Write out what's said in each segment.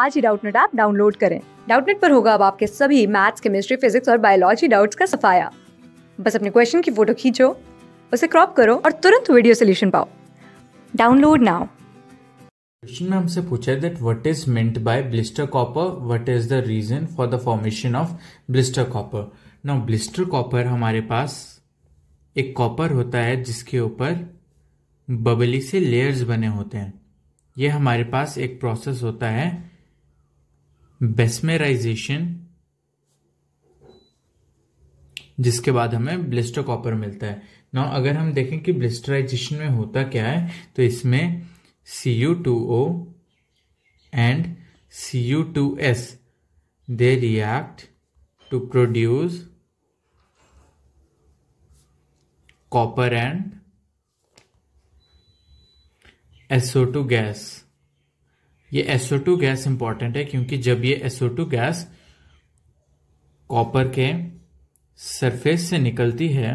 आज ही Doubtnut app download करें डाउटनेट पर होगा अब आपके सभी मैथ्स केमिस्ट्री फिजिक्स और बायोलॉजी डाउट्स का सफाया बस अपने क्वेश्चन की फोटो खींचो उसे क्रॉप करो और तुरंत वीडियो सोल्यूशन पाओ डाउनलोड नाउ क्वेश्चन में हमसे पूछा है that what is meant by blister copper what is the reason for the formation of blister copper now blister copper हमारे पास एक कॉपर होता है जिसके ऊपर बबली से लेयर्स बने होते हैं ये हमारे पास एक प्रोसेस होता है बेस्मेराइजेशन जिसके बाद हमें ब्लिस्टर कॉपर मिलता है ना अगर हम देखें कि ब्लिस्टराइजेशन में होता क्या है तो इसमें C U two O and C U two S they react to produce and SO SO2 gas ये SO2 गैस इंपॉर्टेंट है क्योंकि जब ये SO2 गैस कॉपर के सरफेस से निकलती है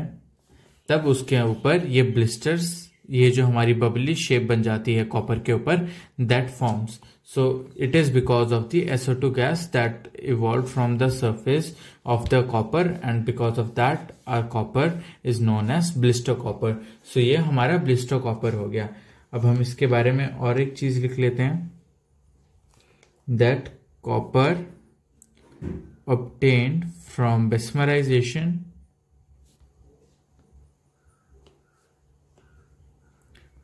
तब उसके ऊपर ये ब्लिस्टर्स ये जो हमारी बबली शेप बन जाती है कॉपर के ऊपर that forms so it is because of the SO2 gas that evolve from the surface of the copper and because of that are copper is known as blister copper so ये हमारा blister copper हो गया अब हम इसके बारे में और एक चीज लिख लेते हैं that copper obtained from besmerization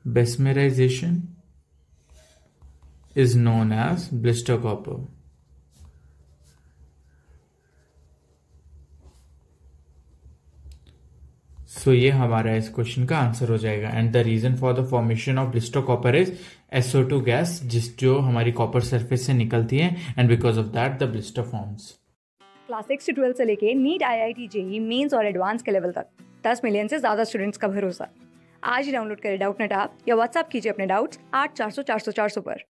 besmerization is known as blister copper so so, ये हमारा इस क्वेश्चन का आंसर हो जाएगा and the reason for the formation of blister copper is SO two gas जिस जो हमारी कॉपर सरफेस से निकलती है and because of that the blister forms class six से ट्वेल्थ से लेके NEET I I T JEE Mains और एडवांस के लेवल तक दस मिलियन से ज्यादा स्टूडेंट्स का भरोसा आज ही डाउनलोड करें डाउट नेट आप या व्हाट्सअप कीजिए अपने डाउट्स आठ चार सौ चार सौ चार सौ पर